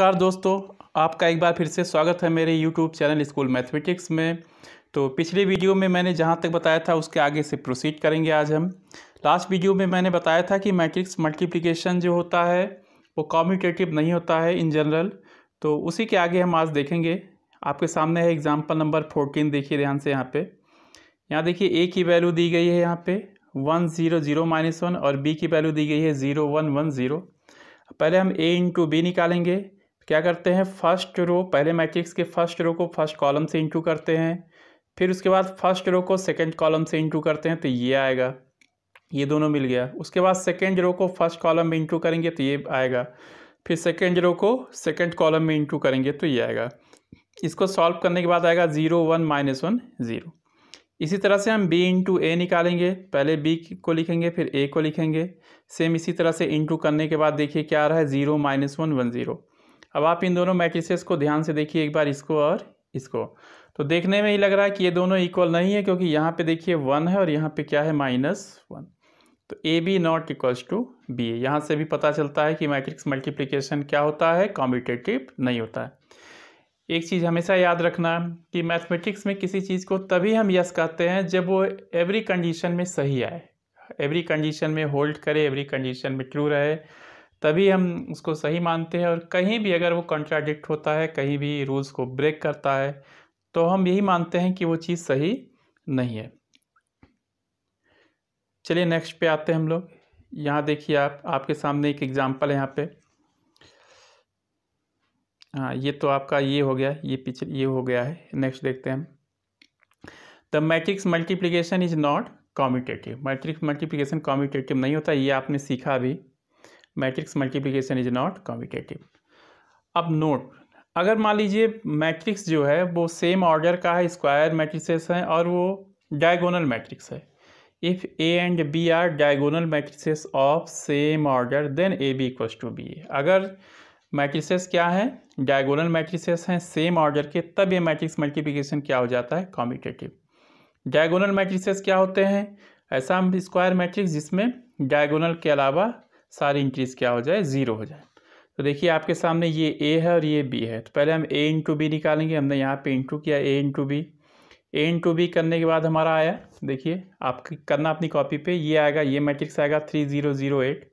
नमस्कार दोस्तों आपका एक बार फिर से स्वागत है मेरे YouTube चैनल स्कूल मैथमेटिक्स में तो पिछले वीडियो में मैंने जहाँ तक बताया था उसके आगे से प्रोसीड करेंगे आज हम लास्ट वीडियो में मैंने बताया था कि मैट्रिक्स मल्टीप्लिकेशन जो होता है वो कॉम्यूटेटिव नहीं होता है इन जनरल तो उसी के आगे हम आज देखेंगे आपके सामने है एग्जाम्पल नंबर फोर्टीन देखिए ध्यान से यहाँ पर यहाँ देखिए ए की वैल्यू दी गई है यहाँ पे one zero zero minus one और बी की वैल्यू दी गई है ज़ीरो वन वन ज़ीरो पहले हम ए इंटू बी निकालेंगे क्या करते हैं फर्स्ट रो पहले मैट्रिक्स के फर्स्ट रो को फर्स्ट कॉलम से इंटू करते हैं फिर उसके बाद फर्स्ट रो को सेकेंड कॉलम से इंटू करते हैं तो ये आएगा ये दोनों मिल गया उसके बाद सेकेंड रो को फर्स्ट कॉलम में इंटू करेंगे तो ये आएगा फिर सेकेंड रो को सेकेंड कॉलम में इंटू करेंगे तो ये आएगा इसको सॉल्व करने के बाद आएगा zero one minus one zero इसी तरह से हम बी इंटू ए निकालेंगे पहले बी को लिखेंगे फिर ए को लिखेंगे सेम इसी तरह से इंटू करने के बाद देखिए क्या आ रहा है zero minus one one zero अब आप इन दोनों मैट्रिसेस को ध्यान से देखिए एक बार इसको और इसको तो देखने में ही लग रहा है कि ये दोनों इक्वल नहीं है क्योंकि यहाँ पे देखिए वन है और यहाँ पे क्या है माइनस वन तो A B not equals to B A यहाँ से भी पता चलता है कि मैट्रिक्स मल्टीप्लीकेशन क्या होता है कॉम्पिटेटिव नहीं होता है एक चीज़ हमेशा याद रखना कि मैथमेटिक्स में किसी चीज़ को तभी हम यस कहते हैं जब वो एवरी कंडीशन में सही आए एवरी कंडीशन में होल्ड करे एवरी कंडीशन में ट्रू रहे तभी हम उसको सही मानते हैं और कहीं भी अगर वो कंट्राडिक्ट होता है कहीं भी रूल्स को ब्रेक करता है तो हम यही मानते हैं कि वो चीज़ सही नहीं है चलिए नेक्स्ट पे आते हैं हम लोग यहाँ देखिए आप आपके सामने एक एग्ज़ाम्पल है यहाँ पे हाँ ये तो आपका ये हो गया ये पिछले ये हो गया है नेक्स्ट देखते हैं हम the matrix multiplication is not commutative matrix multiplication commutative नहीं होता ये आपने सीखा अभी matrix multiplication is not competitive अब नोट अगर मान लीजिए मैट्रिक्स जो है वो सेम ऑर्डर का है स्क्वायर मैट्रिक्सेस हैं और वो डायगोनल मैट्रिक्स है if A and B are diagonal matrices of same order then A B equals to B A अगर मैट्रिसेस क्या हैं डायगोनल मैट्रिसेस हैं सेम ऑर्डर के तब ये मैट्रिक्स मल्टीप्लिकेशन क्या हो जाता है कॉम्पिटेटिव डायगोनल मैट्रिसेस क्या होते हैं ऐसा हम स्क्वायर मैट्रिक्स जिसमें डायगोनल के अलावा सारी इंक्रीज़ क्या हो जाए ज़ीरो हो जाए तो देखिए आपके सामने ये ए है और ये बी है तो पहले हम ए इंटू बी निकालेंगे हमने यहाँ पे इंटू किया A into B A into B करने के बाद हमारा आया देखिए आप करना अपनी कॉपी पे ये आएगा ये मैट्रिक्स आएगा थ्री ज़ीरो ज़ीरो एट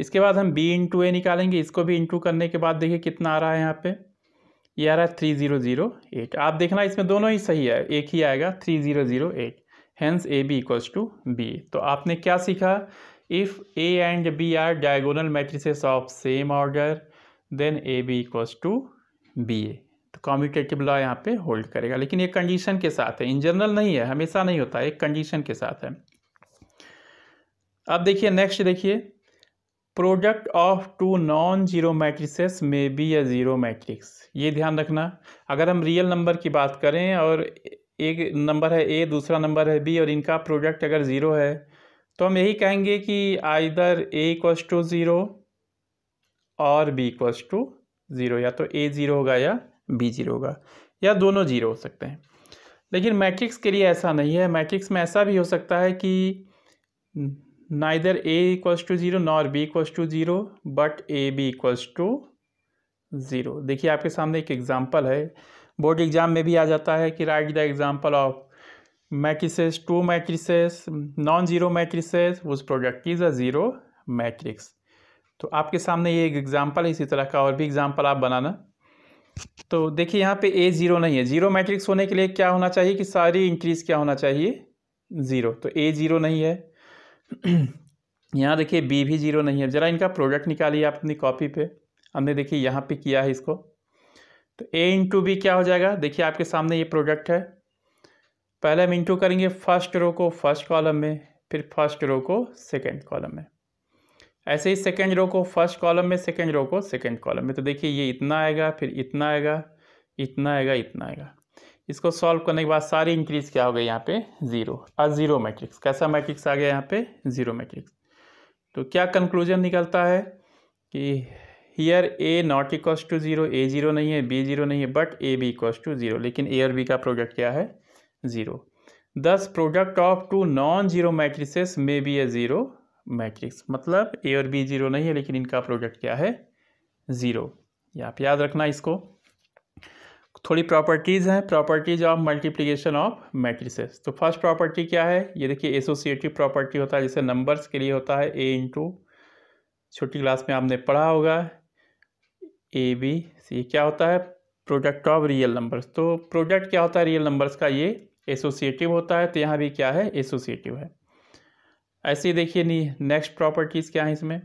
इसके बाद हम बी इंटू ए निकालेंगे इसको भी इंटू करने के बाद देखिए कितना आ रहा है यहाँ पे ये आ रहा है थ्री ज़ीरो ज़ीरो एट आप देखना इसमें दोनों ही सही है एक ही आएगा three zero zero eight hence A B equals to B तो आपने क्या सीखा if A and B are diagonal matrices of same order then A B equals to B A तो कॉम्यूटेटिव लॉ यहाँ पे होल्ड करेगा लेकिन ये कंडीशन के साथ है इन जनरल नहीं है हमेशा नहीं होता एक कंडीशन के साथ है अब देखिए नेक्स्ट देखिए product of two non zero matrices may be a zero matrix ये ध्यान रखना अगर हम रियल नंबर की बात करें और एक नंबर है ए दूसरा नंबर है बी और इनका प्रोडक्ट अगर ज़ीरो है तो हम यही कहेंगे कि either A equals to zero और बी इक्वस टू ज़ीरो या तो ए ज़ीरो होगा या बी ज़ीरो होगा या दोनों ज़ीरो हो सकते हैं लेकिन मैट्रिक्स के लिए ऐसा नहीं है मैट्रिक्स में ऐसा भी हो सकता है कि neither A equals to zero nor B equals to zero but A B equals to zero देखिए आपके सामने एक एग्ज़ाम्पल है बोर्ड एग्ज़ाम में भी आ जाता है कि right the example of matrices two matrices non zero matrices उस प्रोडक्ट की ज़ीरो मैट्रिक्स तो आपके सामने ये एक एग्जांपल है इसी तरह का और भी एग्जांपल आप बनाना तो देखिए यहाँ पे ए ज़ीरो नहीं है ज़ीरो मैट्रिक्स होने के लिए क्या होना चाहिए कि सारी इंक्रीज़ क्या होना चाहिए ज़ीरो तो ए ज़ीरो नहीं है यहाँ देखिए बी भी ज़ीरो नहीं है ज़रा इनका प्रोडक्ट निकालिए आप अपनी कॉपी पे हमने देखिए यहाँ पे किया है इसको तो ए इंटू बी क्या हो जाएगा देखिए आपके सामने ये प्रोडक्ट है पहले हम इंटू करेंगे फर्स्ट रो को फर्स्ट कॉलम में फिर फर्स्ट रो को सेकेंड कॉलम में ऐसे ही सेकेंड रो को फर्स्ट कॉलम में सेकेंड रो को सेकेंड कॉलम में तो देखिए ये इतना आएगा फिर इतना आएगा इतना आएगा इतना आएगा इसको सॉल्व करने के बाद सारी इंक्रीज क्या हो गई यहाँ पे ज़ीरो और ज़ीरो मैट्रिक्स कैसा मैट्रिक्स आ गया यहाँ पे ज़ीरो मैट्रिक्स तो क्या कंक्लूजन निकलता है कि here A not equal to zero A zero नहीं है बी ज़ीरो नहीं है but A B equal to zero लेकिन ए और बी का प्रोडक्ट क्या है zero thus product of two non zero matrices may be a zero matrix मतलब ए और बी ज़ीरो नहीं है लेकिन इनका प्रोडक्ट क्या है ज़ीरो आप याद रखना इसको थोड़ी प्रॉपर्टीज़ हैं properties of multiplication of matrices तो फर्स्ट प्रॉपर्टी क्या है ये देखिए एसोसिएटिव प्रॉपर्टी होता है जैसे नंबर्स के लिए होता है ए इंटू छोटी क्लास में आपने पढ़ा होगा ए बी सी क्या होता है प्रोडक्ट ऑफ रियल नंबर्स तो प्रोडक्ट क्या होता है रियल नंबर्स का ये एसोसिएटिव होता है तो यहाँ भी क्या है एसोसिएटिव है ऐसे ही देखिए नेक्स्ट प्रॉपर्टीज़ क्या है इसमें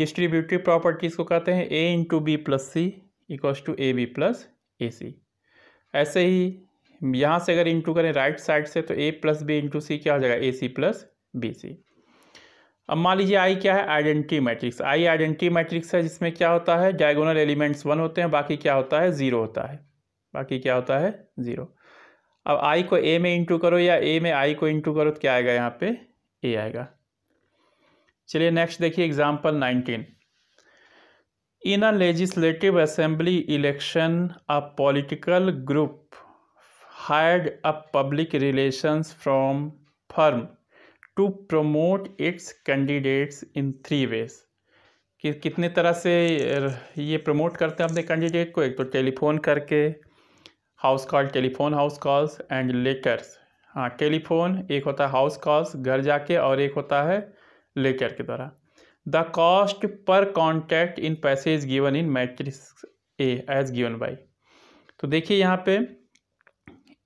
डिस्ट्रीब्यूटिव प्रॉपर्टीज़ को कहते हैं A into B plus C equals to A B plus A C ऐसे ही यहाँ से अगर इंटू करें राइट साइड से तो A plus B into C क्या हो जाएगा ए सी प्लस बी सी अब मान लीजिए आई क्या है identity matrix I identity matrix है जिसमें क्या होता है डायगोनल एलिमेंट्स वन होते हैं बाकी क्या होता है ज़ीरो होता है बाकी क्या होता है ज़ीरो अब आई को ए में इंटू करो या ए में आई को इंटू करो तो क्या आएगा यहाँ पे ए आएगा चलिए नेक्स्ट देखिए example nineteen in a legislative assembly election a political group hired a public relation from firm to promote its candidates in three ways कि कितने तरह से ये प्रमोट करते हैं अपने कैंडिडेट को एक तो टेलीफोन करके house call telephone house calls and letters हाँ टेलीफोन एक होता है हाउस कॉल्स घर जाके और एक होता है लेटर के द्वारा the cost per contact in paise is given in matrix A as given by तो देखिए यहाँ पे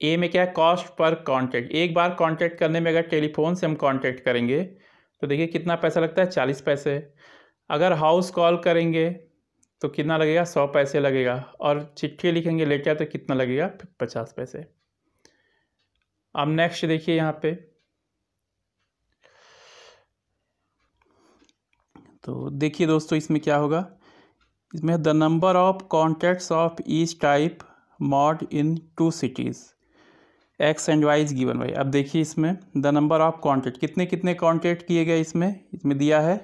ए में क्या है कॉस्ट पर कॉन्टैक्ट एक बार कॉन्टैक्ट करने में अगर टेलीफोन से हम कॉन्टैक्ट करेंगे तो देखिए कितना पैसा लगता है चालीस पैसे अगर हाउस कॉल करेंगे तो कितना लगेगा सौ पैसे लगेगा और चिट्ठी लिखेंगे लेके तो कितना लगेगा पचास पैसे अब नेक्स्ट देखिए यहाँ पे तो देखिए दोस्तों इसमें क्या होगा इसमें the number of contacts of each type made in two cities X and Y is given Y अब देखिए इसमें द नंबर ऑफ कॉन्टैक्ट कितने कितने कॉन्टैक्ट किए गए इसमें इसमें दिया है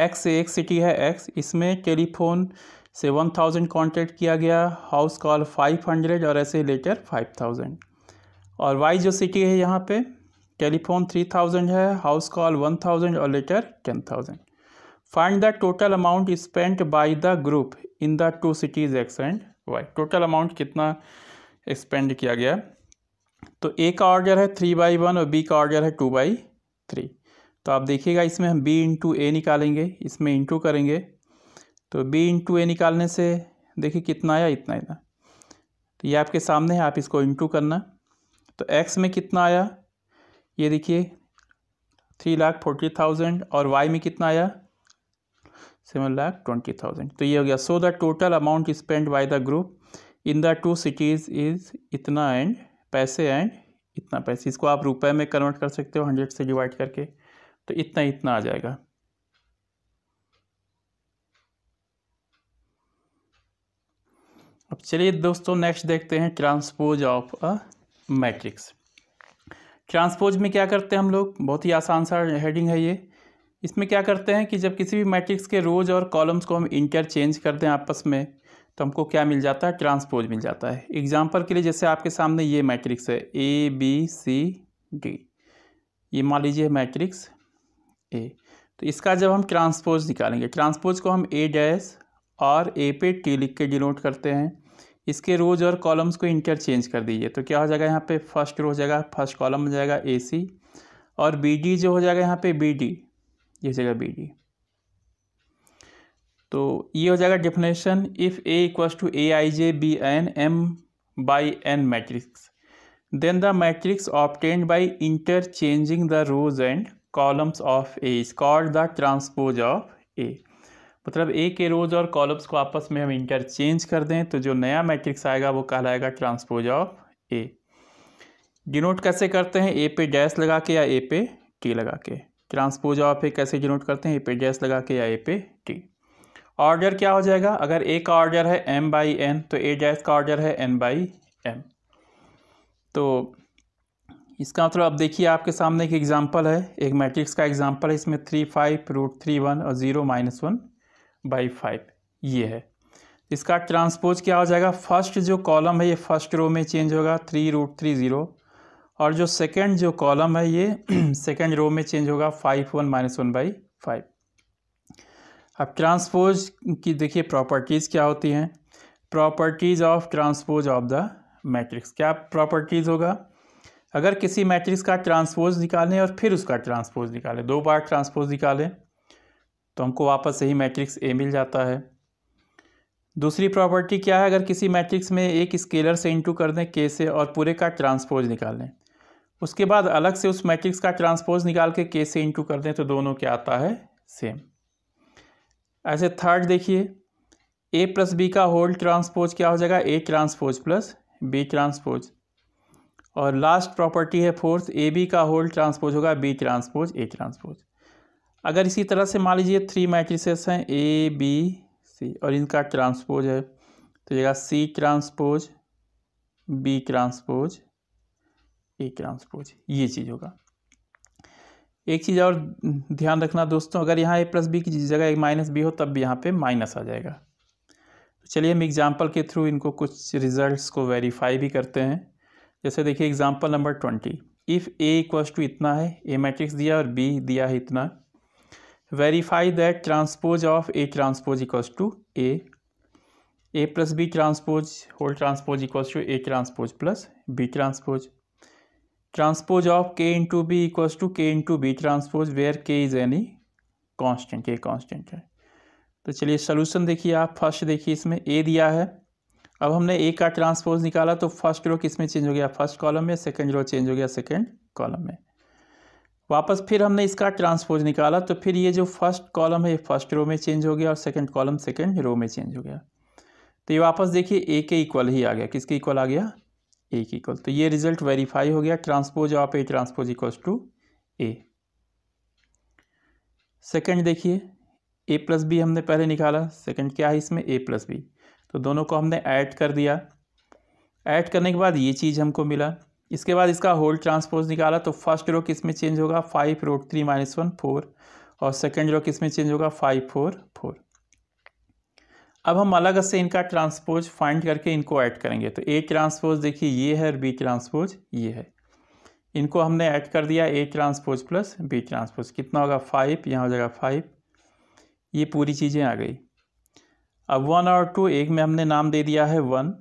एक्स एक सिटी है एक्स इसमें टेलीफोन से वन थाउजेंड कॉन्टैक्ट किया गया हाउस कॉल फाइव हंड्रेड और ऐसे लेटर फाइव थाउजेंड और वाई जो सिटी है यहाँ पे टेलीफोन थ्री थाउजेंड है हाउस कॉल वन थाउजेंड और letter ten thousand find the total amount spent by the group in the two cities X and Y total amount कितना expend किया गया तो ए का ऑर्डर है थ्री बाई वन और B का order है टू बाई थ्री तो आप देखिएगा इसमें हम बी इंटू ए निकालेंगे इसमें इंटू करेंगे तो बी इंटू ए निकालने से देखिए कितना आया इतना इतना तो ये आपके सामने है आप इसको इंटू करना तो एक्स में कितना आया ये देखिए थ्री लाख फोर्टी थाउजेंड और वाई में कितना आया सेवन लाख ट्वेंटी थाउजेंड तो ये हो गया so the total amount spend by the group in the two cities is इतना एंड पैसे एंड इतना पैसे इसको आप रुपए में कन्वर्ट कर सकते हो हंड्रेड से डिवाइड करके तो इतना इतना आ जाएगा अब चलिए दोस्तों नेक्स्ट देखते हैं transpose of a matrix transpose में क्या करते हैं हम लोग बहुत ही आसान सा हेडिंग है ये इसमें क्या करते हैं कि जब किसी भी मैट्रिक्स के रोज और कॉलम्स को हम इंटरचेंज करते हैं आपस में तो हमको क्या मिल जाता है ट्रांसपोज मिल जाता है एग्जाम्पल के लिए जैसे आपके सामने ये मैट्रिक्स है ए बी सी डी ये मान लीजिए मैट्रिक्स ए तो इसका जब हम ट्रांसपोज निकालेंगे ट्रांसपोज को हम ए डैश और ए पे टी लिख के डिनोट करते हैं इसके रोज और कॉलम्स को इंटरचेंज कर दीजिए तो क्या हो जाएगा यहाँ पे फर्स्ट रो हो जाएगा फर्स्ट कॉलम हो जाएगा ए सी और बी डी जो हो जाएगा यहाँ पे बी डी ये जाएगा बी डी तो ये हो जाएगा definition if A equals to A I J be an M by N matrix then the matrix obtained by interchanging the rows and columns of A is called the transpose of A मतलब A के रोज और columns को आपस में हम interchange कर दें तो जो नया मैट्रिक्स आएगा वो कहलाएगा ट्रांसपोज ऑफ ए डिनोट कैसे करते हैं ए पे डैश लगा के या ए पे टी लगा के ट्रांसपोज ऑफ ए कैसे डिनोट करते हैं ए पे डैश लगा के या ए पे टी ऑर्डर क्या हो जाएगा अगर ए का ऑर्डर है एम बाई एन तो ए डैश का ऑर्डर है एन बाई एम तो इसका मतलब अब देखिए आपके सामने एक एग्जाम्पल है एक मैट्रिक्स का एग्जाम्पल है इसमें three five root three one और zero minus one by five ये है इसका ट्रांसपोज क्या हो जाएगा फर्स्ट जो कॉलम है ये फर्स्ट रो में चेंज होगा थ्री रूट थ्री ज़ीरो और जो सेकेंड जो कॉलम है ये सेकेंड रो में चेंज होगा five one minus one by five अब ट्रांसपोज की देखिए प्रॉपर्टीज़ क्या होती हैं properties of transpose of the matrix क्या प्रॉपर्टीज़ होगा अगर किसी मैट्रिक्स का ट्रांसपोज निकालें और फिर उसका ट्रांसपोज निकालें दो बार ट्रांसपोज निकालें तो हमको वापस यही मैट्रिक्स ए मिल जाता है दूसरी प्रॉपर्टी क्या है अगर किसी मैट्रिक्स में एक स्केलर से इंटू कर दें के से और पूरे का ट्रांसपोज निकाल लें उसके बाद अलग से उस मैट्रिक्स का ट्रांसपोज निकाल के के से इंटू कर दें तो दोनों क्या आता है सेम ऐसे थर्ड देखिए ए प्लस बी का होल ट्रांसपोज क्या हो जाएगा A transpose plus B transpose और लास्ट प्रॉपर्टी है फोर्थ ए बी का होल ट्रांसपोज होगा बी ट्रांसपोज ए ट्रांसपोज अगर इसी तरह से मान लीजिए थ्री मैट्रिसेस हैं ए बी सी और इनका ट्रांसपोज है तो जगह C transpose B transpose A transpose ये चीज़ होगा एक चीज़ और ध्यान रखना दोस्तों अगर यहाँ ए प्लस बी की जगह एक माइनस बी हो तब भी यहाँ पे माइनस आ जाएगा तो चलिए हम एग्जांपल के थ्रू इनको कुछ रिजल्ट्स को वेरीफाई भी करते हैं जैसे देखिए example number twenty if A equal to इतना है ए मैट्रिक्स दिया और बी दिया है इतना verify that transpose of A transpose equal to A A plus B transpose whole transpose equal to A transpose plus B transpose transpose of K into B equal to K into B transpose where K is any constant a constant है तो चलिए solution देखिए आप first देखिए इसमें ए दिया है अब हमने ए का ट्रांसपोज निकाला तो फर्स्ट रो किस में चेंज हो गया फर्स्ट कॉलम में सेकेंड रो चेंज हो गया सेकेंड कॉलम में वापस फिर हमने इसका ट्रांसपोज निकाला तो फिर ये जो फर्स्ट कॉलम है ये फर्स्ट रो में चेंज हो गया और सेकेंड कॉलम सेकेंड रो में चेंज हो गया तो ये वापस देखिए ए के इक्वल ही आ गया किसके इक्वल आ गया ए के इक्वल तो ये रिजल्ट वेरीफाई हो गया transpose of A transpose equals to A second देखिए ए प्लस बी हमने पहले निकाला सेकेंड क्या है इसमें ए प्लस बी तो दोनों को हमने ऐड कर दिया ऐड करने के बाद ये चीज़ हमको मिला इसके बाद इसका होल ट्रांसपोज निकाला तो फर्स्ट रो किस में चेंज होगा five root three minus one four और सेकेंड रो किस में चेंज होगा फाइव फोर फोर अब हम अलग से इनका ट्रांसपोज फाइंड करके इनको ऐड करेंगे तो ए ट्रांसपोज देखिए ये है और बी ट्रांसपोज ये है इनको हमने ऐड कर दिया A transpose plus B transpose कितना होगा फाइव यहाँ हो जाएगा फाइव ये पूरी चीज़ें आ गई अब वन और टू एक में हमने नाम दे दिया है वन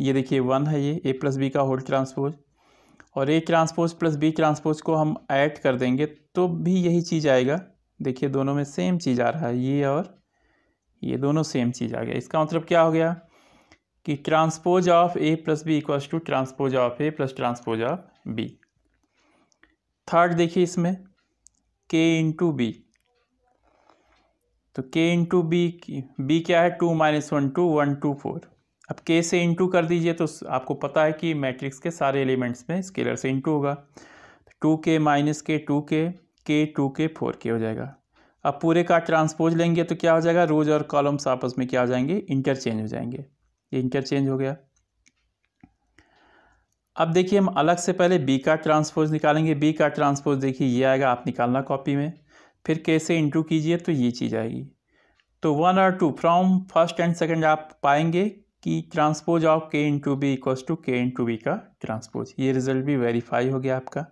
ये देखिए वन है ये ए प्लस बी का होल ट्रांसपोज और A transpose plus B transpose को हम ऐड कर देंगे तो भी यही चीज़ आएगा देखिए दोनों में सेम चीज़ आ रहा है ये और ये दोनों सेम चीज़ आ गया इसका मतलब क्या हो गया कि transpose of A plus B equals to transpose of A plus transpose of B third देखिए इसमें के इंटू बी तो k इंटू बी बी क्या है two minus one two one two four अब k से इंटू कर दीजिए तो आपको पता है कि मैट्रिक्स के सारे एलिमेंट्स में स्केलर से इंटू होगा टू के माइनस के टू के के टू के फोर के हो जाएगा अब पूरे का ट्रांसपोज लेंगे तो क्या हो जाएगा रोज़ और कॉलम्स आपस में क्या हो जाएंगे इंटरचेंज हो जाएंगे ये इंटरचेंज हो गया अब देखिए हम अलग से पहले बी का ट्रांसपोज निकालेंगे बी का ट्रांसपोज देखिए ये आएगा आप निकालना कॉपी में फिर कैसे इंटू कीजिए तो ये चीज़ आएगी तो वन और two from first and second आप पाएंगे कि transpose of K into B equals to K into B का ट्रांसपोज ये रिजल्ट भी वेरीफाई हो गया आपका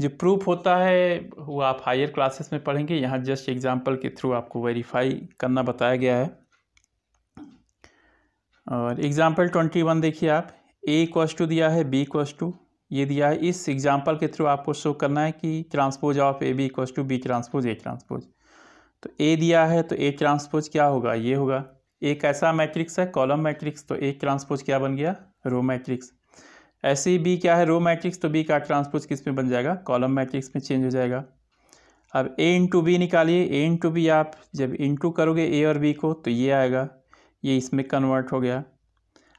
जो प्रूफ होता है वो आप हायर क्लासेस में पढ़ेंगे यहाँ जस्ट एग्जांपल के थ्रू आपको वेरीफाई करना बताया गया है और एग्जांपल ट्वेंटी वन देखिए आप ए इक्वस टू दिया है बी इक्वस टू ये दिया है इस एग्जाम्पल के थ्रू आपको शो करना है कि transpose of A B equals to B transpose A transpose तो ए दिया है तो ए ट्रांसपोज क्या होगा ये होगा एक ऐसा मैट्रिक्स है कॉलम मैट्रिक्स तो ए ट्रांसपोज क्या बन गया रो मैट्रिक्स ऐसे ही बी क्या है रो मैट्रिक्स तो बी का ट्रांसपोज किस में बन जाएगा कॉलम मैट्रिक्स में चेंज हो जाएगा अब ए इंटू बी निकालिए ए इंटू बी आप जब इंटू करोगे ए और बी को तो ये आएगा ये इसमें कन्वर्ट हो गया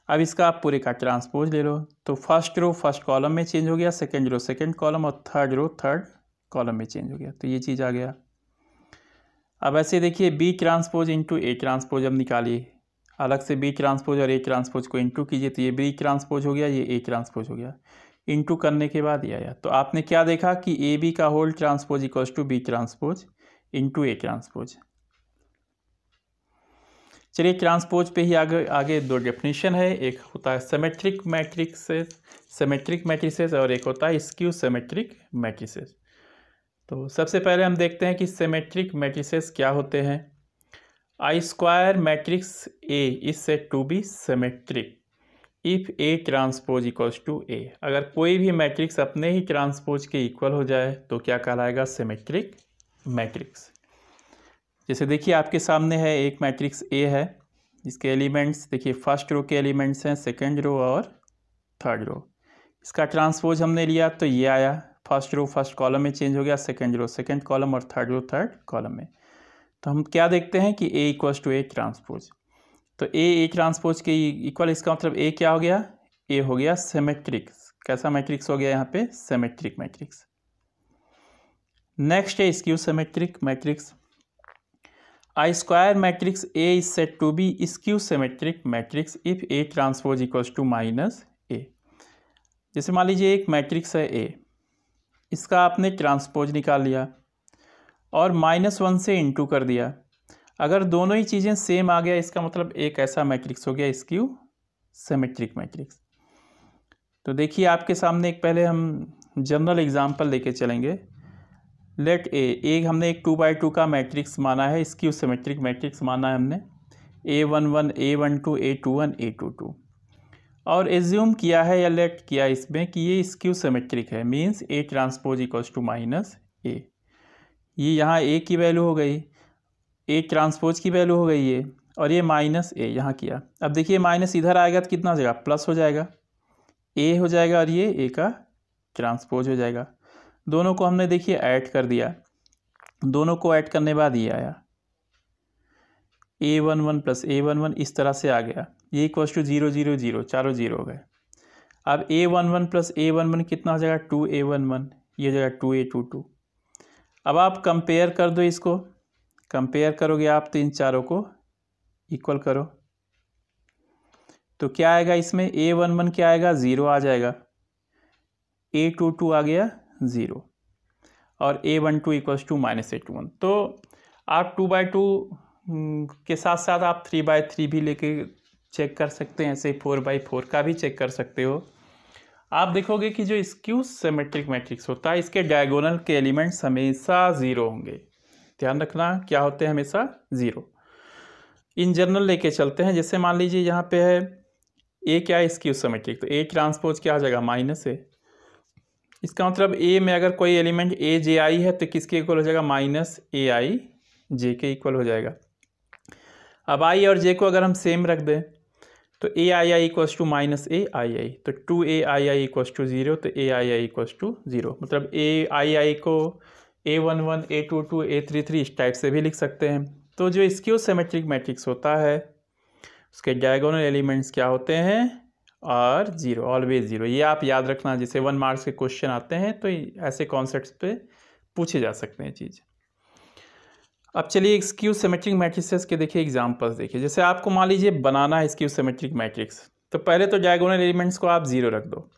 अब इसका आप पूरे का ट्रांसपोज ले लो तो फर्स्ट रो फर्स्ट कॉलम में चेंज हो गया सेकेंड रो सेकेंड कॉलम और थर्ड रो थर्ड कॉलम में चेंज हो गया तो ये चीज़ आ गया अब ऐसे देखिए B transpose into A transpose अब निकालिए अलग से बी ट्रांसपोज और ए ट्रांसपोज को इंटू कीजिए तो ये बी ट्रांसपोज हो गया ये ए ट्रांसपोज हो गया इंटू करने के बाद ये आया तो आपने क्या देखा कि ए बी का whole transpose equals to B transpose into A transpose चलिए ट्रांसपोज पे ही आगे आगे दो डेफिनेशन है एक होता है सेमेट्रिक मैट्रिक्सेस सेमेट्रिक मैट्रिसेस और एक होता है स्क्यू सेमेट्रिक मैट्रिसेस तो सबसे पहले हम देखते हैं कि सेमेट्रिक मैट्रिसेस क्या होते हैं I square matrix A is said to be symmetric if A transpose equals to A अगर कोई भी मैट्रिक्स अपने ही ट्रांसपोज के इक्वल हो जाए तो क्या कहलाएगा सेमेट्रिक मैट्रिक्स जैसे देखिए आपके सामने है एक मैट्रिक्स ए है जिसके एलिमेंट्स देखिए फर्स्ट रो के एलिमेंट्स हैं सेकेंड रो और थर्ड रो इसका ट्रांसपोज हमने लिया तो ये आया फर्स्ट रो फर्स्ट कॉलम में चेंज हो गया सेकेंड रो सेकेंड कॉलम और थर्ड रो थर्ड कॉलम में तो हम क्या देखते हैं कि A equals to A transpose तो ए ए ट्रांसपोज के इक्वल इसका मतलब ए क्या हो गया ए हो गया सेमेट्रिक्स कैसा मैट्रिक्स हो गया यहाँ पे सेमेट्रिक मैट्रिक्स नेक्स्ट है इसकी symmetric matrix I square matrix A is said to be skew symmetric matrix if A transpose equals to minus A जैसे मान लीजिए एक मैट्रिक्स है ए इसका आपने ट्रांसपोज निकाल लिया और माइनस वन से इंटू कर दिया अगर दोनों ही चीज़ें सेम आ गया इसका मतलब एक ऐसा मैट्रिक्स हो गया स्क्यू सेमेट्रिक मैट्रिक्स तो देखिए आपके सामने एक पहले हम जनरल एग्जाम्पल लेके चलेंगे लेट ए ए हमने एक टू बाई टू का मैट्रिक्स माना है इसकी सिमेट्रिक मैट्रिक्स माना है हमने A one one A one two A two one A two two और एज्यूम किया है या लेट किया इसमें कि ये स्क्यू सिमेट्रिक है means A transpose equals to minus A ये यहाँ ए की वैल्यू हो गई ए ट्रांसपोज की वैल्यू हो गई ये और ये माइनस ए यहाँ किया अब देखिए माइनस इधर आएगा तो कितना हो जाएगा प्लस हो जाएगा ए हो जाएगा और ये ए का ट्रांसपोज हो जाएगा दोनों को हमने देखिए ऐड कर दिया दोनों को ऐड करने बाद ये आया A one one plus A one one इस तरह से आ गया ये equals to zero zero zero चारों जीरो हो गए अब A one one plus A one one कितना हो जाएगा टू ए वन वन ये हो जाएगा टू ए टू टू अब आप कंपेयर कर दो इसको कंपेयर करोगे आप तो इन चारों को इक्वल करो तो क्या आएगा इसमें ए वन वन क्या आएगा ज़ीरो आ जाएगा ए टू टू आ गया ज़ीरो और A one two equals to minus A two one तो आप टू बाई टू हम्म, के साथ साथ आप थ्री बाई थ्री भी लेके चेक कर सकते हैं ऐसे फोर बाई फोर का भी चेक कर सकते हो आप देखोगे कि जो स्क्यू सेमेट्रिक मैट्रिक्स होता है इसके डायगोनल के एलिमेंट्स हमेशा ज़ीरो होंगे ध्यान रखना क्या होते हैं हमेशा ज़ीरो इन जनरल लेके चलते हैं जैसे मान लीजिए यहाँ पे है ए क्या है स्क्यू सेमेट्रिक तो ए ट्रांसपोज क्या हो जाएगा माइनस ए इसका मतलब ए में अगर कोई एलिमेंट ए जे आई है तो किसके इक्वल हो जाएगा माइनस ए आई जे के इक्वल हो जाएगा अब आई और जे को अगर हम सेम रख दें तो A I I equal to minus A I I तो two A I I equal to zero तो A I I equal to zero मतलब ए आई आई को A one one A two two A three three इस type से भी लिख सकते हैं तो जो स्क्यू सेमेट्रिक मैट्रिक्स होता है उसके डायगोनल एलिमेंट्स क्या होते हैं और ज़ीरो ऑलवेज ज़ीरो ये आप याद रखना जैसे वन मार्क्स के क्वेश्चन आते हैं तो ऐसे कॉन्सेप्ट पे पूछे जा सकते हैं चीज़ अब चलिए स्क्यू सेमेट्रिक मैट्रिक्स के देखिए एग्जांपल्स देखिए जैसे आपको मान लीजिए बनाना है स्क्यू सेमेट्रिक मैट्रिक्स तो पहले तो डायगोनल एलिमेंट्स को आप ज़ीरो रख दो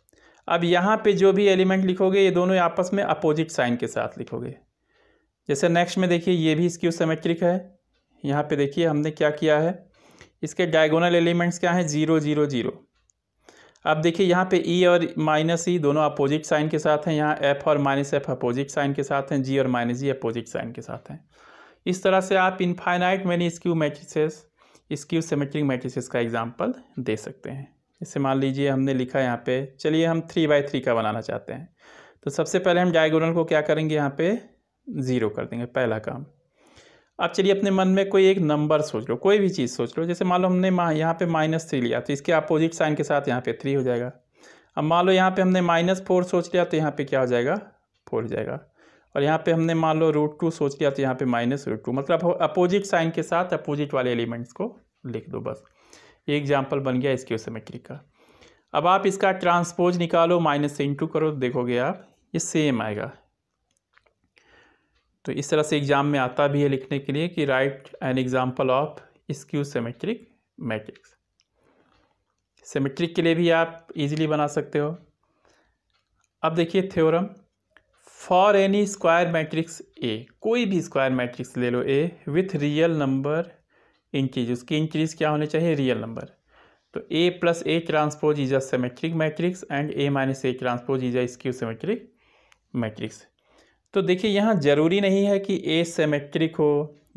अब यहाँ पे जो भी एलिमेंट लिखोगे ये दोनों आपस में अपोजिट साइन के साथ लिखोगे जैसे नेक्स्ट में देखिए ये भी स्क्यू सेमेट्रिक है यहाँ पर देखिए हमने क्या किया है इसके डायगोनल एलिमेंट्स क्या हैं ज़ीरो ज़ीरो ज़ीरो अब देखिए यहाँ पे ई e और माइनस ई e दोनों अपोजिट साइन के साथ हैं यहाँ एफ और माइनस एफ अपोजिट साइन के साथ हैं जी और माइनस जी अपोजिट साइन के साथ हैं इस तरह से आप infinite many skew matrices skew symmetric matrices का एग्जाम्पल दे सकते हैं इसे मान लीजिए हमने लिखा यहाँ पे चलिए हम थ्री बाई थ्री का बनाना चाहते हैं तो सबसे पहले हम डायगोनल को क्या करेंगे यहाँ पे ज़ीरो कर देंगे पहला काम अब चलिए अपने मन में कोई एक नंबर सोच लो कोई भी चीज़ सोच लो जैसे मान लो हमने यहाँ पे माइनस थ्री लिया तो इसके अपोजिट साइन के साथ यहाँ पे थ्री हो जाएगा अब मान लो यहाँ पे हमने माइनस फोर सोच लिया तो यहाँ पे क्या हो जाएगा फोर हो जाएगा और यहाँ पे हमने मान लो रूट टू सोच लिया तो यहाँ पे माइनस रूट टू मतलब अपोजिट साइन के साथ अपोजिट वाले एलिमेंट्स को लिख दो बस ये एग्जाम्पल बन गया इसके क्लिक का अब आप इसका ट्रांसपोज निकालो माइनस से इंटू करो देखोगे आप ये सेम आएगा तो इस तरह से एग्ज़ाम में आता भी है लिखने के लिए कि write an example of skew symmetric matrix symmetric के लिए भी आप इजीली बना सकते हो अब देखिए theorem for any square matrix A कोई भी स्क्वायर मैट्रिक्स ले लो A with real number entries उसकी इंक्रीज क्या होने चाहिए रियल नंबर तो A plus A transpose is a symmetric matrix and A minus A transpose is a skew symmetric matrix तो देखिए यहाँ ज़रूरी नहीं है कि ए सेमेट्रिक हो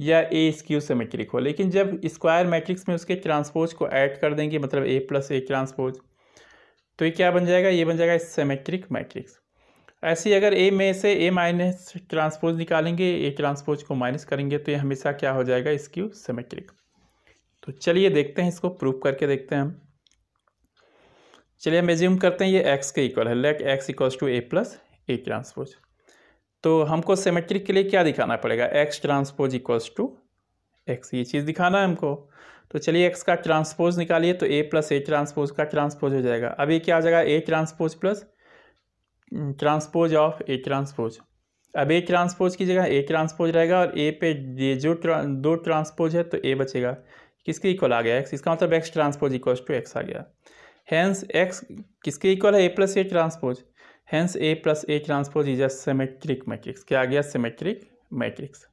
या ए स्क्यू सेमेट्रिक हो लेकिन जब स्क्वायर मैट्रिक्स में उसके ट्रांसपोज को ऐड कर देंगे मतलब ए प्लस ए ट्रांसपोज तो ये क्या बन जाएगा ये बन जाएगा सेमेट्रिक मैट्रिक्स ऐसे ही अगर ए में से ए माइनस ट्रांसपोज निकालेंगे ए ट्रांसपोज को माइनस करेंगे तो ये हमेशा क्या हो जाएगा स्क्यू सेमेट्रिक तो चलिए देखते हैं इसको प्रूव करके देखते हैं हम चलिए हम एज्यूम करते हैं ये एक्स के इक्वल है let X equals to A plus A transpose तो हमको सिमेट्रिक के लिए क्या दिखाना पड़ेगा X transpose equals to X ये चीज़ दिखाना है हमको तो चलिए एक्स का ट्रांसपोज निकालिए तो ए प्लस ए ट्रांसपोज का ट्रांसपोज हो जाएगा अब ये क्या आ जाएगा A transpose plus transpose of A transpose अब ए ट्रांसपोज की जगह ए ट्रांसपोज रहेगा और ए पे ये जो दो ट्रांसपोज है तो ए बचेगा किसके इक्वल आ गया एक्स इसका मतलब X transpose equal to X आ गया हैंस एक्स किसके इक्वल है A plus A transpose hence A plus A transpose is symmetric matrix क्या आ गया सिमेट्रिक मैट्रिक्स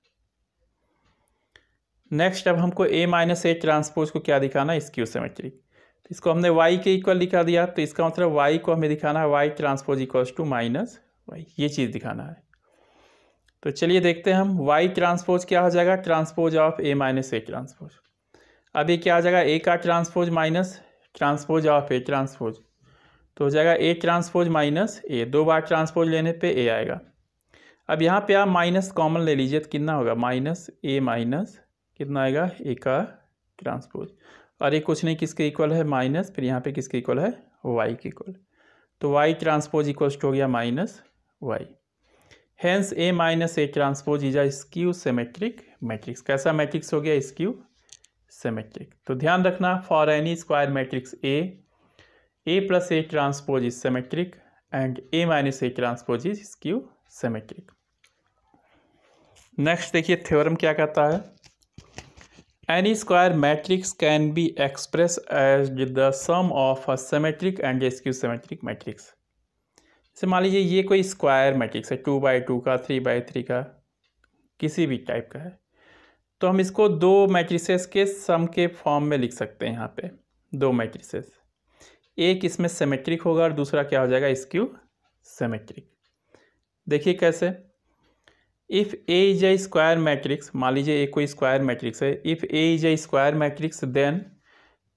नेक्स्ट अब हमको ए माइनस ए ट्रांसपोज को क्या दिखाना है स्क्यू सिमेट्रिक तो इसको हमने वाई के इक्वल लिखा दिया तो इसका मतलब वाई को हमें दिखाना है Y transpose equal to minus Y ये चीज़ दिखाना है तो चलिए देखते हैं हम वाई ट्रांसपोज क्या हो जाएगा transpose of A minus A transpose अब ये क्या आ जाएगा ए का transpose minus transpose of A transpose तो हो जाएगा ए ट्रांसपोज माइनस ए दो बार ट्रांसपोज लेने पे ए आएगा अब यहाँ पे आप माइनस कॉमन ले लीजिए तो कितना होगा माइनस ए माइनस कितना आएगा ए का ट्रांसपोज और ये कुछ नहीं किसके इक्वल है माइनस फिर यहाँ पे किसके इक्वल है वाई के इक्वल तो वाई ट्रांसपोज इक्वल टू हो गया minus Y hence A minus A transpose is skew symmetric matrix कैसा मैट्रिक्स हो गया स्क्यू सेमेट्रिक तो ध्यान रखना for any square matrix A A plus A transpose is symmetric and A minus A transpose is skew symmetric next देखिए theorem क्या कहता है any square matrix can be express as the sum of a symmetric and a skew matrix जैसे मान लीजिए ये कोई square matrix है टू बाई टू का थ्री बाई थ्री का किसी भी टाइप का है तो हम इसको दो मैट्रिसेस के सम के फॉर्म में लिख सकते हैं यहाँ पे दो मैट्रिसेस एक इसमें सेमेट्रिक होगा और दूसरा क्या हो जाएगा स्क्यू सेमेट्रिक देखिए कैसे if A is a square matrix मान लीजिए ए कोई स्क्वायर मैट्रिक्स है if A is a square matrix then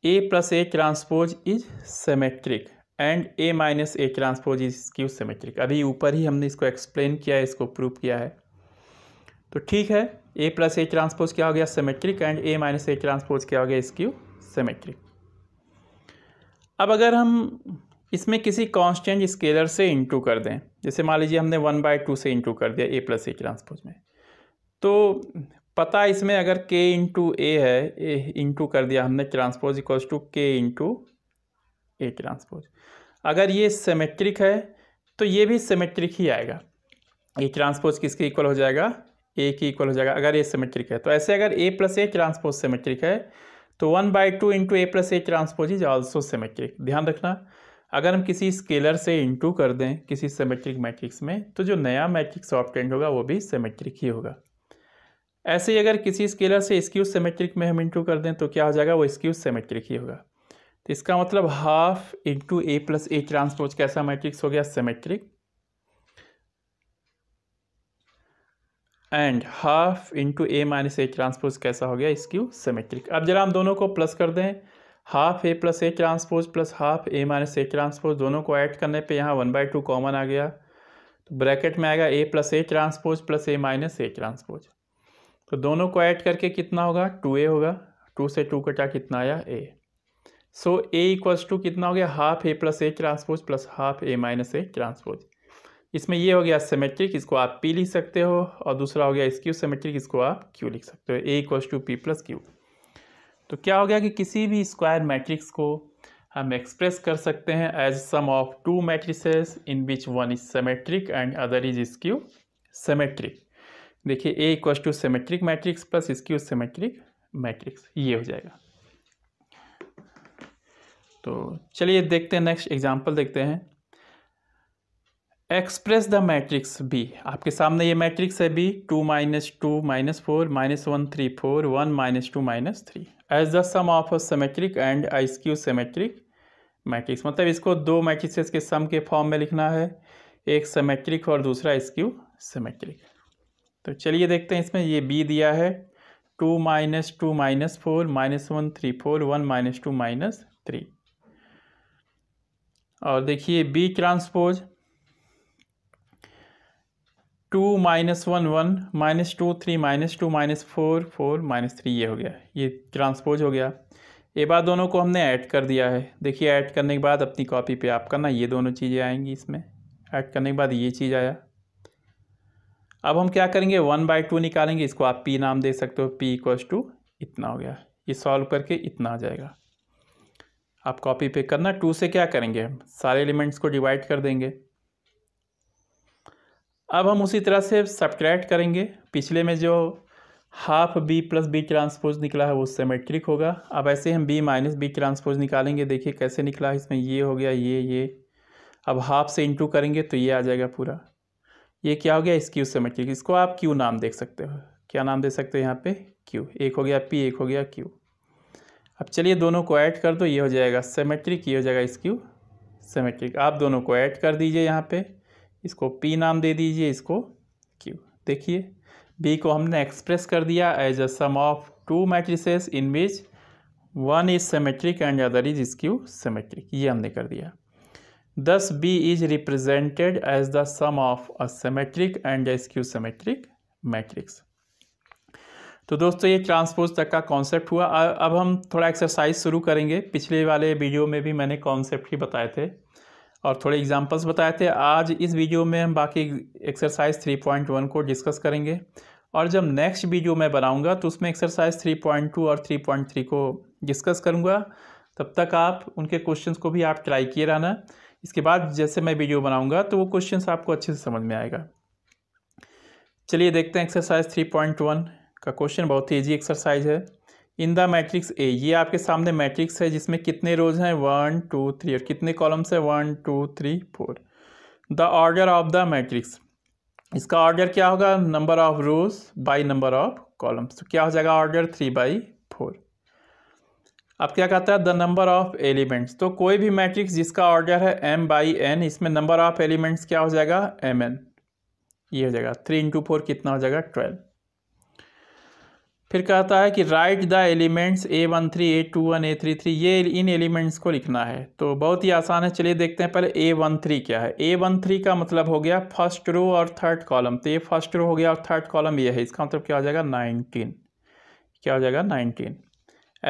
A plus A transpose is symmetric and A minus A transpose is skew symmetric अभी ऊपर ही हमने इसको एक्सप्लेन किया है इसको प्रूव किया है तो ठीक है ए प्लस ए ट्रांसपोज क्या हो गया symmetric and A minus A transpose क्या हो गया इसक्यू सेमेट्रिक अब अगर हम इसमें किसी कांस्टेंट स्केलर से इंटू कर दें जैसे मान लीजिए हमने वन बाई टू से इंटू कर दिया ए प्लस ए ट्रांसपोज में तो पता इसमें अगर के इंटू ए है ए इंटू कर दिया हमने transpose equal to K into A transpose अगर ये सिमेट्रिक है तो ये भी सिमेट्रिक ही आएगा ए ट्रांसपोज किसके इक्वल हो जाएगा ए की इक्वल हो जाएगा अगर ये सिमेट्रिक है तो ऐसे अगर A plus A transpose symmetric है तो one by two into A plus A transpose is also symmetric ध्यान रखना अगर हम किसी स्केलर से इंटू कर दें किसी सेमेट्रिक मैट्रिक्स में तो जो नया मैट्रिक्स ऑप्टेंड होगा वो भी सेमेट्रिक ही होगा ऐसे ही अगर किसी स्केलर से स्क्यू सेमेट्रिक में हम इंटू कर दें तो क्या हो जाएगा वो स्क्यू सेमेट्रिक ही होगा तो इसका मतलब half into A plus A transpose कैसा मैट्रिक्स हो गया symmetric and half into A minus A transpose कैसा हो गया इसक्यू सिमेट्रिक अब जरा हम दोनों को प्लस कर दें half A plus A transpose plus half A minus A transpose दोनों को ऐड करने पे यहाँ वन बाई टू कॉमन आ गया तो ब्रैकेट में आएगा A plus A transpose plus A minus A transpose तो दोनों को ऐड करके कितना होगा टू ए होगा टू से टू कटा कितना आया ए सो ए इक्वल्स टू कितना हो गया half A plus A transpose plus half A minus A transpose इसमें ये हो गया सेमेट्रिक इसको आप पी लिख सकते हो और दूसरा हो गया स्क्यू सेमेट्रिक इसको आप क्यू लिख सकते हो A equals to P plus Q तो क्या हो गया कि किसी भी स्क्वायर मैट्रिक्स को हम एक्सप्रेस कर सकते हैं as sum of two matrices in which one is symmetric and other is skew symmetric देखिए A equals to symmetric matrix plus skew symmetric matrix ये हो जाएगा तो चलिए देखते हैं नेक्स्ट एग्जाम्पल देखते हैं एक्सप्रेस द मैट्रिक्स बी आपके सामने ये मैट्रिक्स है B two minus two minus four minus one three four one minus two minus three as the sum of a symmetric and a skew symmetric matrix मतलब इसको दो matrix के सम के form में लिखना है एक सेमेट्रिक और दूसरा क्यू सेमेट्रिक तो चलिए देखते हैं इसमें ये बी दिया है two minus two minus four minus one three four one minus two minus three और देखिए B transpose two minus one one minus two three minus two minus four four minus three ये हो गया ये transpose हो गया ये बात दोनों को हमने ऐड कर दिया है देखिए ऐड करने के बाद अपनी कॉपी पे आप करना ये दोनों चीज़ें आएंगी इसमें ऐड करने के बाद ये चीज़ आया अब हम क्या करेंगे वन बाई टू निकालेंगे इसको आप पी नाम दे सकते हो पी इक्वस टू इतना हो गया ये सॉल्व करके इतना आ जाएगा आप कॉपी पे करना टू से क्या करेंगे हम सारे एलिमेंट्स को डिवाइड कर देंगे अब हम उसी तरह से सब्ट्रैक्ट करेंगे पिछले में जो half B plus B transpose निकला है वो सेमेट्रिक होगा अब ऐसे हम बी माइनस बी ट्रांसपोज निकालेंगे देखिए कैसे निकला है इसमें ये हो गया ये ये अब हाफ से इंटू करेंगे तो ये आ जाएगा पूरा ये क्या हो गया स्क्यू सेमेट्रिक इसको आप क्यू नाम देख सकते हो क्या नाम दे सकते हो यहाँ पे क्यू एक हो गया पी एक हो गया क्यू अब चलिए दोनों को ऐड कर दो ये हो जाएगा सेमेट्रिक ये हो जाएगा इसक्यू सेमेट्रिक आप दोनों को ऐड कर दीजिए यहाँ पर इसको P नाम दे दीजिए इसको Q देखिए B को हमने एक्सप्रेस कर दिया as a sum of two matrices in which one is symmetric and other is skew symmetric ये हमने कर दिया thus B is represented as the sum of a symmetric and a skew symmetric matrix तो दोस्तों ये transpose तक का concept हुआ अब हम थोड़ा एक्सरसाइज शुरू करेंगे पिछले वाले वीडियो में भी मैंने कॉन्सेप्ट ही बताए थे और थोड़े एग्जांपल्स बताए थे आज इस वीडियो में हम बाकी एक्सरसाइज 3.1 को डिस्कस करेंगे और जब नेक्स्ट वीडियो मैं बनाऊंगा तो उसमें एक्सरसाइज 3.2 और 3.3 को डिस्कस करूंगा तब तक आप उनके क्वेश्चंस को भी आप ट्राई किए रहना इसके बाद जैसे मैं वीडियो बनाऊंगा तो वो क्वेश्चन आपको अच्छे से समझ में आएगा चलिए देखते हैं एक्सरसाइज थ्री का क्वेश्चन बहुत ही ईजी एक्सरसाइज है इन द मैट्रिक्स ए ये आपके सामने मैट्रिक्स है जिसमें कितने रोज हैं वन टू थ्री और कितने कॉलम्स हैं one two three four the order of the matrix इसका ऑर्डर क्या होगा number of rows by number of columns तो क्या हो जाएगा ऑर्डर थ्री बाई फोर अब क्या कहता है द नंबर ऑफ एलिमेंट्स तो कोई भी मैट्रिक्स जिसका ऑर्डर है एम बाई एन इसमें नंबर ऑफ एलिमेंट्स क्या हो जाएगा एम एन ये हो जाएगा थ्री इंटू फोर कितना हो जाएगा ट्वेल्व फिर कहता है कि right the elements A one three A two one A three three ये इन एलिमेंट्स को लिखना है तो बहुत ही आसान है चलिए देखते हैं पहले ए वन थ्री क्या है ए वन थ्री का मतलब हो गया फर्स्ट रो और थर्ड कॉलम तो ये फर्स्ट रो हो गया और थर्ड कॉलम ये है इसका मतलब क्या हो जाएगा नाइनटीन क्या हो जाएगा नाइनटीन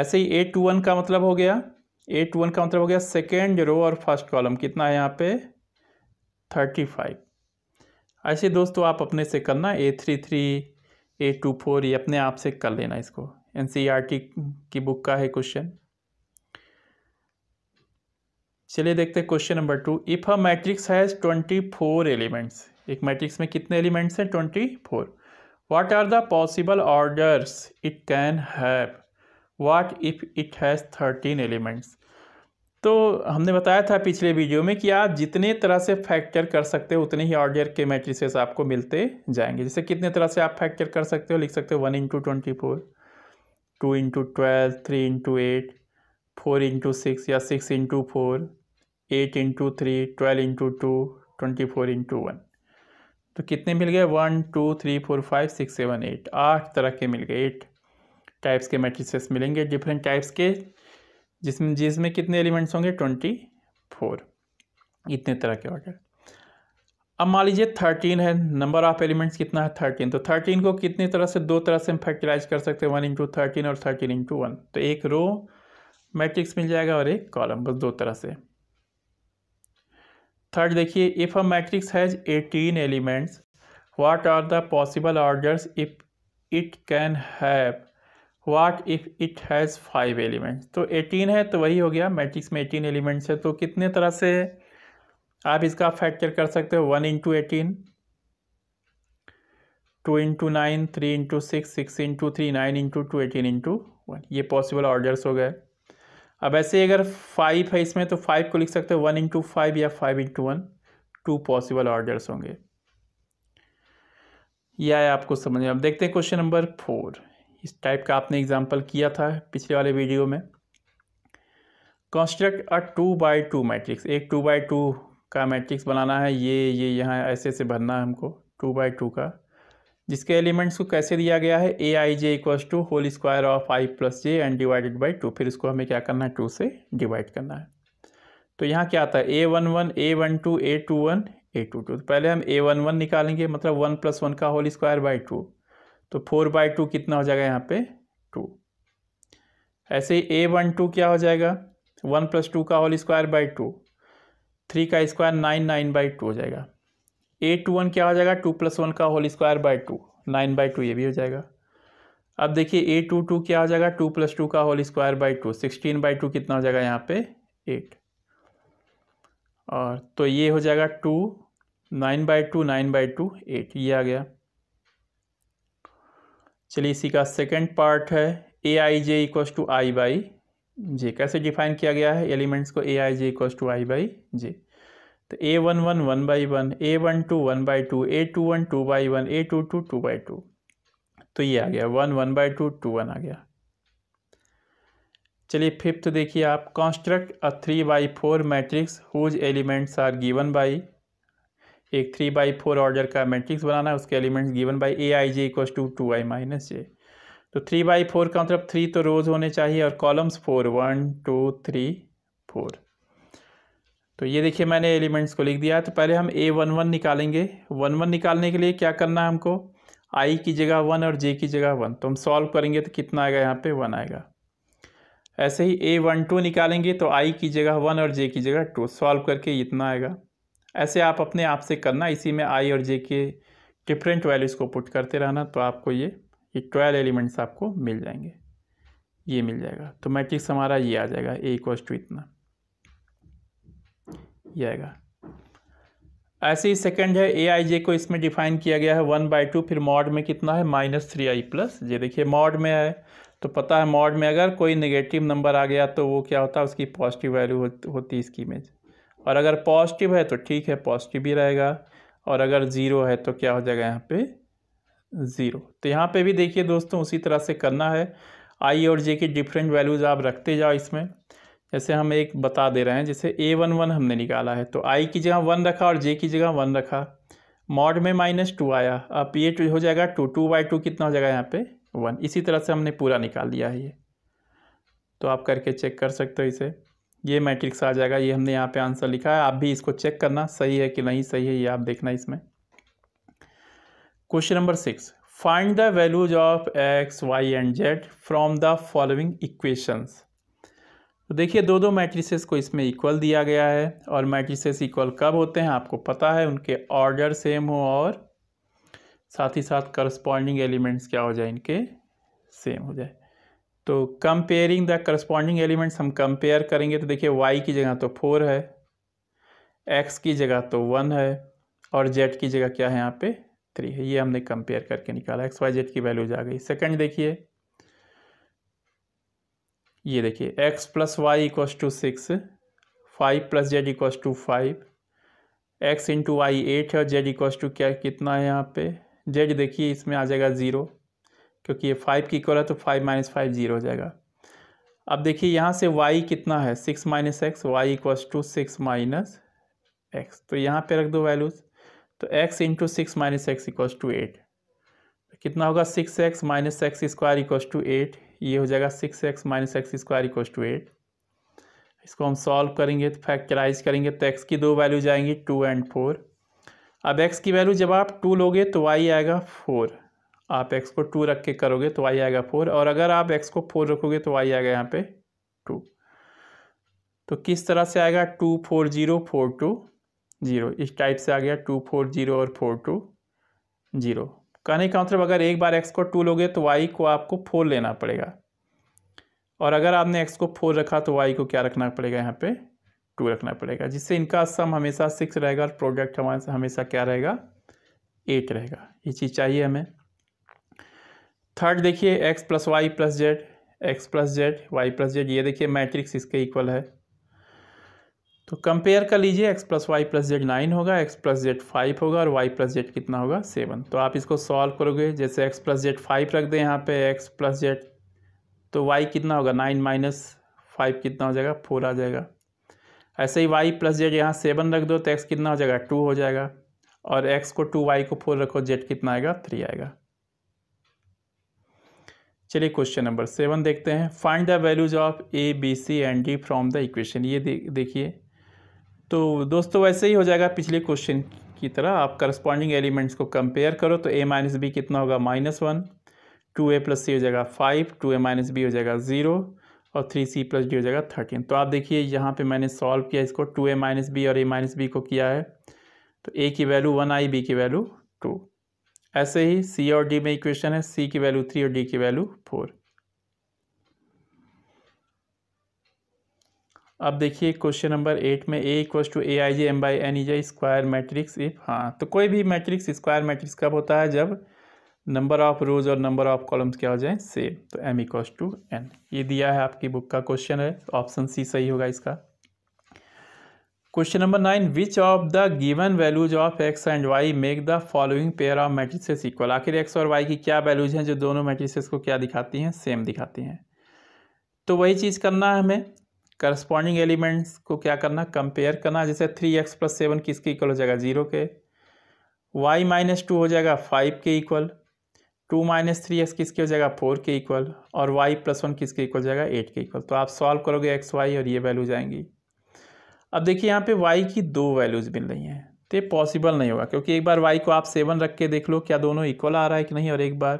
ऐसे ही ए टू वन का मतलब हो गया ए टू वन का मतलब हो गया सेकेंड रो और फर्स्ट कॉलम कितना है यहाँ पे थर्टी फाइव ऐसे दोस्तों आप अपने से करना A three three A two four ये अपने आप से कर लेना इसको एन e की बुक का है क्वेश्चन चलिए देखते हैं question number two if a matrix has twenty four elements एक मैट्रिक्स में कितने एलिमेंट्स हैं twenty four what are the possible orders it can have what if it has thirteen elements तो हमने बताया था पिछले वीडियो में कि आप जितने तरह से फैक्टर कर सकते हो उतने ही ऑर्डर के मैट्रिसेस आपको मिलते जाएंगे जैसे कितने तरह से आप फैक्टर कर सकते हो लिख सकते हो one into twenty four two into twelve three into eight four into six या six into four eight into three twelve into two twenty four into one तो कितने मिल गए one two three four five six seven eight आठ तरह के मिल गए एट टाइप्स के मैट्रिसेस मिलेंगे डिफरेंट टाइप्स के जिसमें जिसमें कितने एलिमेंट्स होंगे ट्वेंटी फोर इतने तरह के ऑर्डर अब मान लीजिए थर्टीन है नंबर ऑफ एलिमेंट्स कितना है थर्टीन तो थर्टीन को कितनी तरह से दो तरह से हम फैक्टराइज कर सकते हैं वन इंटू थर्टीन और थर्टीन इंटू वन तो एक रो मैट्रिक्स मिल जाएगा और एक कॉलम बस दो तरह से थर्ड देखिए if a matrix has eighteen elements what are the possible orders if it can have what if it has five elements तो एटीन है तो वही हो गया मैट्रिक्स में एटीन एलिमेंट्स है तो कितने तरह से आप इसका फैक्टर कर सकते हो one into eighteen two into nine three into six six into three nine into two eighteen into one ये पॉसिबल ऑर्डर्स हो गए अब ऐसे अगर फाइव है इसमें तो फाइव को लिख सकते हो वन इंटू फाइव या five into one two possible orders होंगे यह आपको समझ में अब देखते हैं क्वेश्चन नंबर फोर इस टाइप का आपने एग्जाम्पल किया था पिछले वाले वीडियो में construct a two by two matrix एक टू बाई टू का मैट्रिक्स बनाना है ये ये यहाँ ऐसे ऐसे भरना है हमको टू बाई टू का जिसके एलिमेंट्स को कैसे दिया गया है A I J equals to whole square of I plus J and divided by two फिर इसको हमें क्या करना है टू से डिवाइड करना है तो यहाँ क्या आता है A one one A one two A two one A two two पहले हम ए वन वन निकालेंगे मतलब वन प्लस वन का होल स्क्वायर बाई टू तो फोर बाय टू कितना हो जाएगा यहाँ पे टू ऐसे ही ए वन टू क्या हो जाएगा वन प्लस टू का whole square by two three का square nine nine by two हो जाएगा ए टू वन क्या हो जाएगा टू प्लस वन का whole square by two nine by two ये भी हो जाएगा अब देखिए ए टू टू क्या हो जाएगा टू प्लस टू का whole square by two sixteen by two कितना हो जाएगा यहाँ पे एट और तो ये हो जाएगा two nine by two nine by two eight ये आ गया चलिए इसी का सेकेंड पार्ट है A I J equal to I by जे कैसे डिफाइन किया गया है एलिमेंट्स को ए I J equal to I by J तो A one one one by one A one two one by two A two one two by one A two two two by two तो ये आ गया one one by two two one आ गया चलिए fifth देखिए आप construct a three by four matrix whose elements are given by एक थ्री बाई फोर ऑर्डर का मैट्रिक्स बनाना है उसके elements given by A I J equal to two I minus J तो थ्री बाई फोर का मतलब three तो रोज़ होने चाहिए और columns four one two three four तो ये देखिए मैंने एलिमेंट्स को लिख दिया तो पहले हम ए वन वन निकालेंगे वन वन निकालने के लिए क्या करना है हमको आई की जगह वन और जे की जगह वन तो हम सॉल्व करेंगे तो कितना आएगा यहाँ पे वन आएगा ऐसे ही ए वन टू निकालेंगे तो आई की जगह वन और जे की जगह टू सॉल्व करके इतना आएगा ऐसे आप अपने आप से करना इसी में आई और जे के डिफरेंट वैल्यूज़ को पुट करते रहना तो आपको ये ये ट्वेल्व एलिमेंट्स आपको मिल जाएंगे ये मिल जाएगा तो मैट्रिक्स हमारा ये आ जाएगा ए इक्वस टू इतना ये आएगा ऐसे ही सेकंड है ए आई जे को इसमें डिफाइन किया गया है वन बाई टू फिर मॉड में कितना है माइनस थ्री आई प्लस ये देखिए मॉड में है तो पता है मॉड में अगर कोई नेगेटिव नंबर आ गया तो वो क्या होता है उसकी पॉजिटिव वैल्यू होती है इसकी इमेज और अगर पॉजिटिव है तो ठीक है पॉजिटिव ही रहेगा और अगर ज़ीरो है तो क्या हो जाएगा यहाँ पे ज़ीरो तो यहाँ पे भी देखिए दोस्तों उसी तरह से करना है आई और जे की डिफरेंट वैल्यूज़ आप रखते जाओ इसमें जैसे हम एक बता दे रहे हैं जैसे ए वन वन हमने निकाला है तो आई की जगह वन रखा और जे की जगह वन रखा मॉड में माइनस टू आया अब ये तो हो जाएगा टू टू बाई टू कितना हो जाएगा यहाँ पे वन इसी तरह से हमने पूरा निकाल लिया है ये तो आप करके चेक कर सकते हो इसे ये मैट्रिक्स आ जाएगा ये हमने यहाँ पे आंसर लिखा है आप भी इसको चेक करना सही है कि नहीं सही है ये आप देखना इसमें question number six find the values of X Y and Z from the following equations तो देखिए दो दो मैट्रिसेस को इसमें इक्वल दिया गया है और मैट्रिसेस इक्वल कब होते हैं आपको पता है उनके ऑर्डर सेम हो और साथ ही साथ करस्पॉन्डिंग एलिमेंट्स क्या हो जाए इनके सेम हो जाए तो कंपेयरिंग द करस्पॉन्डिंग एलिमेंट्स हम कंपेयर करेंगे तो देखिए वाई की जगह तो फोर है एक्स की जगह तो वन है और जेड की जगह क्या है यहाँ पे थ्री है ये हमने कंपेयर करके निकाला एक्स वाई जेड की वैल्यूज आ गई सेकंड देखिए ये देखिए X plus Y equals to six five plus Z equals to five X into Y eight है और जेड इक्वस टू क्या कितना है यहाँ पे जेड देखिए इसमें आ जाएगा ज़ीरो क्योंकि ये फाइव की इक्वल है तो फाइव माइनस फाइव जीरो हो जाएगा अब देखिए यहाँ से y कितना है six minus X Y equal to six minus X तो यहाँ पे रख दो वैल्यूज़ तो x into six minus X equal to eight कितना होगा six X minus X square equal to eight ये हो जाएगा six X minus X square equal to eight इसको हम सॉल्व करेंगे तो फैक्टराइज करेंगे तो एक्स की दो वैल्यू जाएंगी टू एंड फोर अब एक्स की वैल्यू जब आप टू लोगे तो वाई आएगा फोर आप एक्स को टू रख के करोगे तो आई आएगा फोर और अगर आप एक्स को फोर रखोगे तो आई आएगा यहाँ पे टू तो किस तरह से आएगा two four zero four two zero इस टाइप से आ गया टू फोर जीरो और फोर टू जीरो कहने का मतलब अगर एक बार एक्स को टू लोगे तो वाई को आपको फोर लेना पड़ेगा और अगर आपने एक्स को फोर रखा तो वाई को क्या रखना पड़ेगा यहाँ पे टू रखना पड़ेगा जिससे इनका सम हमेशा सिक्स रहेगा और प्रोडक्ट हमारे हमेशा क्या रहेगा एट रहेगा ये चीज़ चाहिए हमें थर्ड देखिए X plus Y plus Z X plus Z Y plus Z ये देखिए मैट्रिक्स इसके इक्वल है तो कंपेयर कर लीजिए X plus Y plus Z nine होगा एक्स प्लस जेड फाइव होगा और वाई प्लस जेड कितना होगा सेवन तो आप इसको सॉल्व करोगे जैसे एक्स प्लस जेड फाइव रख दें यहाँ पे एक्स प्लस जेड तो वाई कितना होगा नाइन माइनस फाइव कितना हो जाएगा फोर आ जाएगा ऐसे ही वाई प्लस जेड यहाँ सेवन रख दो तो एक्स कितना हो जाएगा टू हो जाएगा और एक्स को टू वाई को फोर रखो जेड कितना आएगा थ्री आएगा चलिए क्वेश्चन नंबर सेवन देखते हैं find the values of A B C and D from the equation ये देखिए तो दोस्तों वैसे ही हो जाएगा पिछले क्वेश्चन की तरह आप करस्पॉन्डिंग एलिमेंट्स को कंपेयर करो तो ए माइनस बी कितना होगा minus one two A plus C हो जाएगा five two A minus B हो जाएगा ज़ीरो और थ्री सी प्लस डी हो जाएगा थर्टीन तो आप देखिए यहाँ पे मैंने सॉल्व किया इसको टू ए माइनस बी और ए माइनस बी को किया है तो ए की वैल्यू वन आई बी की वैल्यू टू ऐसे ही सी और डी में इक्वेशन है सी की वैल्यू थ्री और डी की वैल्यू फोर अब देखिए क्वेश्चन नंबर एट में A equals to A I J M by N E J square matrix if हाँ तो कोई भी मैट्रिक्स स्क्वायर मैट्रिक्स कब होता है जब नंबर ऑफ रोज और नंबर ऑफ कॉलम्स क्या हो जाए सेम तो एम इक्व टू एन ये दिया है आपकी बुक का क्वेश्चन है ऑप्शन सी सही होगा इसका question number nine which of the given values of X and Y make the following pair of matrices equal आखिर एक्स और वाई की क्या वैल्यूज हैं जो दोनों मैट्रिसेस को क्या दिखाती हैं सेम दिखाती हैं तो वही चीज़ करना है हमें करस्पॉन्डिंग एलिमेंट्स को क्या करना कंपेयर करना जैसे थ्री एक्स प्लस सेवन किसके इक्वल हो जाएगा जीरो के वाई माइनस टू हो जाएगा फाइव के equal to minus three X किसके हो जाएगा फोर के इक्वल और वाई प्लस वन किसके इक्वल हो जाएगा एट के इक्वल तो आप सॉल्व करोगे एक्स वाई और ये वैल्यू जाएंगी अब देखिए यहाँ पे y की दो वैल्यूज़ मिल रही हैं तो ये पॉसिबल नहीं होगा क्योंकि एक बार y को आप सेवन रख के देख लो क्या दोनों इक्वल आ रहा है कि नहीं और एक बार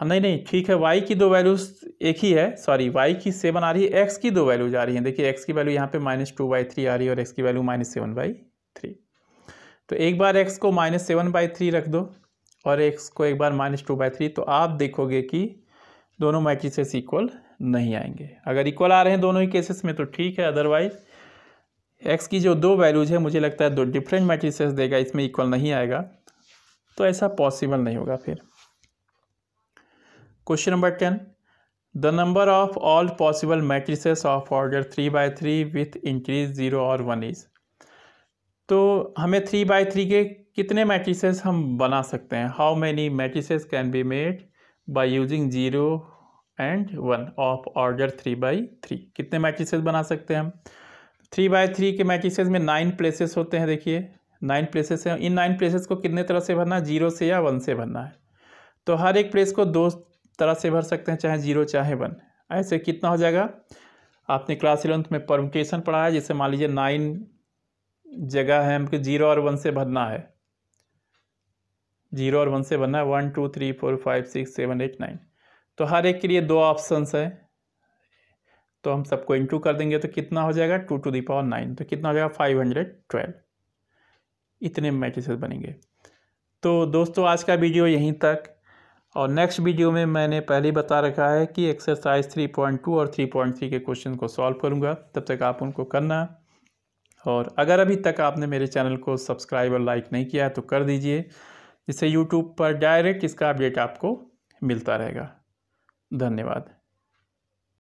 हाँ नहीं नहीं ठीक है y की दो वैल्यूज एक ही है सॉरी y की सेवन आ रही है x की दो वैल्यूज आ रही हैं देखिए x की वैल्यू यहाँ पे माइनस टू बाई थ्री आ रही है और एक्स की value minus seven by three तो एक बार एक्स को माइनस सेवन बाई थ्री रख दो और एक्स को एक बार माइनस टू बाई थ्री तो आप देखोगे कि दोनों मैट्रिसेस इक्वल नहीं आएंगे अगर इक्वल आ रहे हैं दोनों ही केसेस में तो ठीक है अदरवाइज़ एक्स की जो दो वैल्यूज़ है मुझे लगता है दो डिफरेंट मैट्रिसेस देगा इसमें इक्वल नहीं आएगा तो ऐसा पॉसिबल नहीं होगा फिर question number ten the number of all possible matrices of order three by three with entries zero और वन इज़ तो हमें थ्री बाई थ्री के कितने मैट्रिसेस हम बना सकते हैं how many matrices can be made by using zero and one of order three by three कितने मैट्रिसेस बना सकते हैं हम थ्री बाय थ्री के मैट्रिसेस में नाइन प्लेसेस होते हैं देखिए नाइन प्लेसेस हैं इन नाइन प्लेसेस को कितने तरह से भरना है जीरो से या वन से भरना है तो हर एक प्लेस को दो तरह से भर सकते हैं चाहे जीरो चाहे वन ऐसे कितना हो जाएगा आपने क्लास इलेवंथ में परमुटेशन पढ़ा है जैसे मान लीजिए नाइन जगह है हमको जीरो और वन से भरना है जीरो और वन से भरना है one two three four five six seven eight nine तो हर एक के लिए दो ऑप्शंस हैं तो हम सबको इंटू कर देंगे तो कितना हो जाएगा two two the power nine तो कितना हो जाएगा फाइव हंड्रेड ट्वेल्व इतने मैट्रिसेस बनेंगे तो दोस्तों आज का वीडियो यहीं तक और नेक्स्ट वीडियो में मैंने पहले ही बता रखा है कि एक्सरसाइज थ्री पॉइंट टू और थ्री पॉइंट थ्री के क्वेश्चन को सॉल्व करूँगा तब तक आप उनको करना और अगर अभी तक आपने मेरे चैनल को सब्सक्राइब और लाइक नहीं किया है तो कर दीजिए जिससे यूट्यूब पर डायरेक्ट इसका अपडेट आपको मिलता रहेगा धन्यवाद